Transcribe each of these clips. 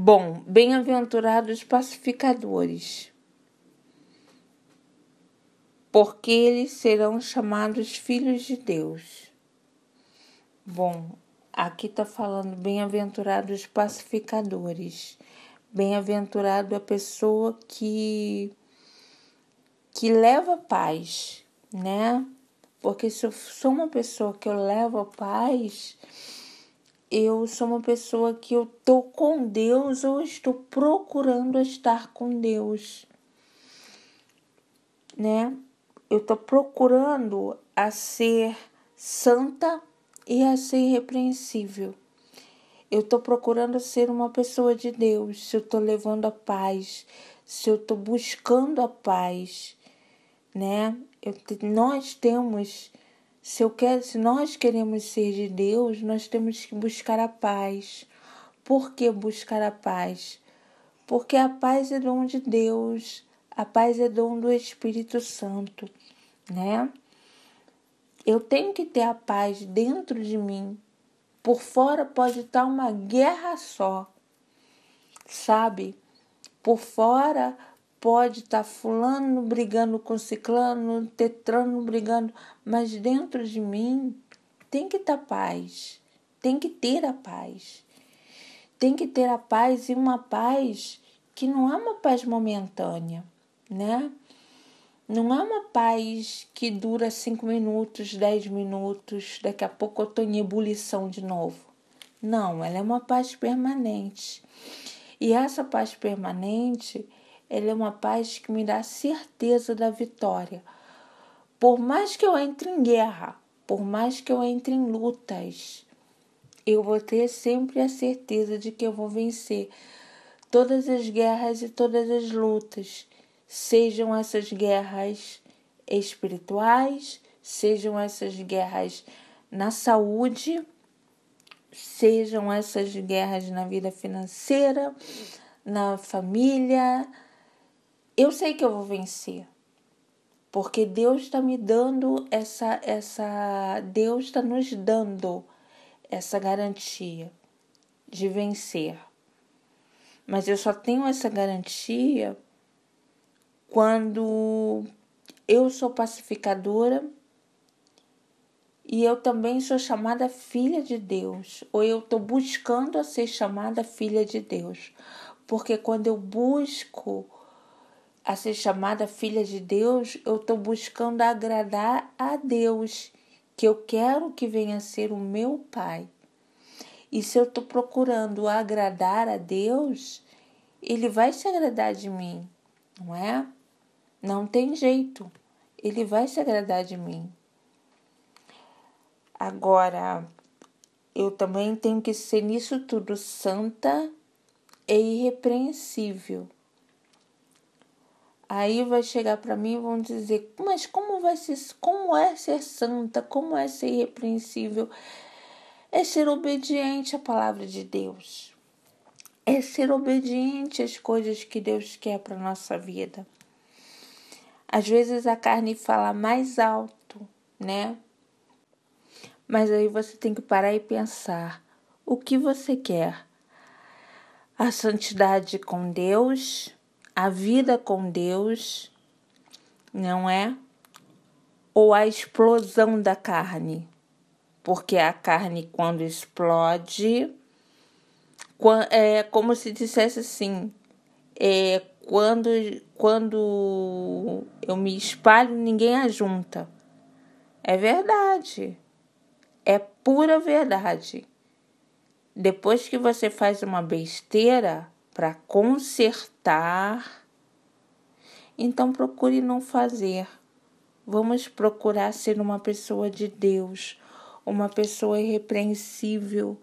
Bom, bem-aventurados pacificadores, porque eles serão chamados filhos de Deus. Bom, aqui está falando bem-aventurados pacificadores. Bem-aventurado a pessoa que que leva paz, né? Porque se eu sou uma pessoa que eu levo paz, eu sou uma pessoa que eu estou com Deus ou estou procurando estar com Deus, né? Eu estou procurando a ser santa e a ser irrepreensível. Eu estou procurando ser uma pessoa de Deus, se eu estou levando a paz, se eu estou buscando a paz, né? Eu, nós temos se, eu quero, se nós queremos ser de Deus, nós temos que buscar a paz. Por que buscar a paz? Porque a paz é dom de Deus, a paz é dom do Espírito Santo, né? Eu tenho que ter a paz dentro de mim. Por fora pode estar uma guerra só, sabe? Por fora Pode estar tá fulano brigando com ciclano, tetrano brigando, mas dentro de mim tem que estar tá paz, tem que ter a paz. Tem que ter a paz e uma paz que não é uma paz momentânea, né? Não é uma paz que dura cinco minutos, dez minutos, daqui a pouco eu estou em ebulição de novo. Não, ela é uma paz permanente. E essa paz permanente, ela é uma paz que me dá certeza da vitória. Por mais que eu entre em guerra, por mais que eu entre em lutas, eu vou ter sempre a certeza de que eu vou vencer todas as guerras e todas as lutas, sejam essas guerras espirituais, sejam essas guerras na saúde, sejam essas guerras na vida financeira, na família, eu sei que eu vou vencer. Porque Deus está me dando essa essa Deus está nos dando essa garantia de vencer. Mas eu só tenho essa garantia quando eu sou pacificadora e eu também sou chamada filha de Deus, ou eu estou buscando a ser chamada filha de Deus, porque quando eu busco a ser chamada filha de Deus, eu estou buscando agradar a Deus, que eu quero que venha a ser o meu Pai. E se eu estou procurando agradar a Deus, Ele vai se agradar de mim, não é? Não tem jeito, Ele vai se agradar de mim. Agora, eu também tenho que ser nisso tudo santa e irrepreensível Aí vai chegar para mim e vão dizer: "Mas como vai ser, como é ser santa? Como é ser irrepreensível?" É ser obediente à palavra de Deus. É ser obediente às coisas que Deus quer para nossa vida. Às vezes a carne fala mais alto, né? Mas aí você tem que parar e pensar: o que você quer? A santidade com Deus? a vida com Deus, não é? Ou a explosão da carne. Porque a carne, quando explode, é como se dissesse assim: é, quando, quando eu me espalho, ninguém ajunta. É verdade. É pura verdade. Depois que você faz uma besteira, para consertar. Então procure não fazer. Vamos procurar ser uma pessoa de Deus, uma pessoa irrepreensível,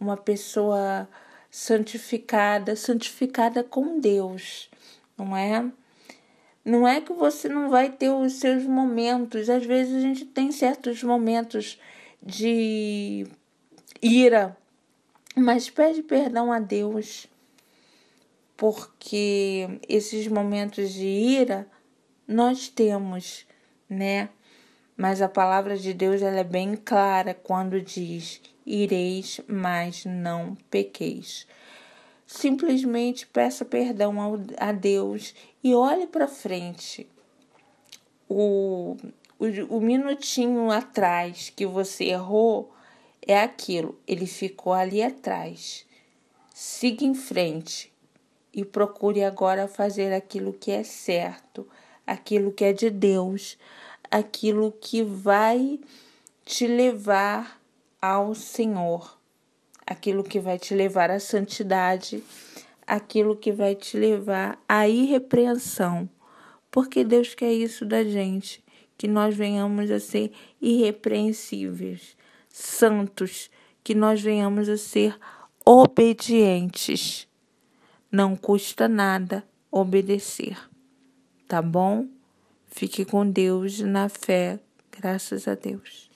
uma pessoa santificada, santificada com Deus, não é? Não é que você não vai ter os seus momentos. Às vezes a gente tem certos momentos de ira, mas pede perdão a Deus porque esses momentos de ira nós temos, né? Mas a palavra de Deus ela é bem clara quando diz: ireis, mas não pequeis. Simplesmente peça perdão ao, a Deus e olhe para frente. O, o, o minutinho atrás que você errou é aquilo, ele ficou ali atrás. Siga em frente e procure agora fazer aquilo que é certo, aquilo que é de Deus, aquilo que vai te levar ao Senhor, aquilo que vai te levar à santidade, aquilo que vai te levar à irrepreensão. Porque Deus quer isso da gente, que nós venhamos a ser irrepreensíveis, santos, que nós venhamos a ser obedientes. Não custa nada obedecer, tá bom? Fique com Deus na fé, graças a Deus.